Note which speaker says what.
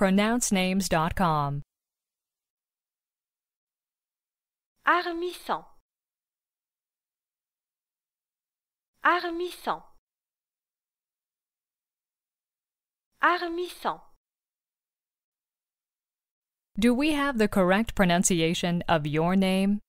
Speaker 1: pronouncenames.com.
Speaker 2: Armissant. Armissant. Armissant.
Speaker 1: Do we have the correct pronunciation of your name?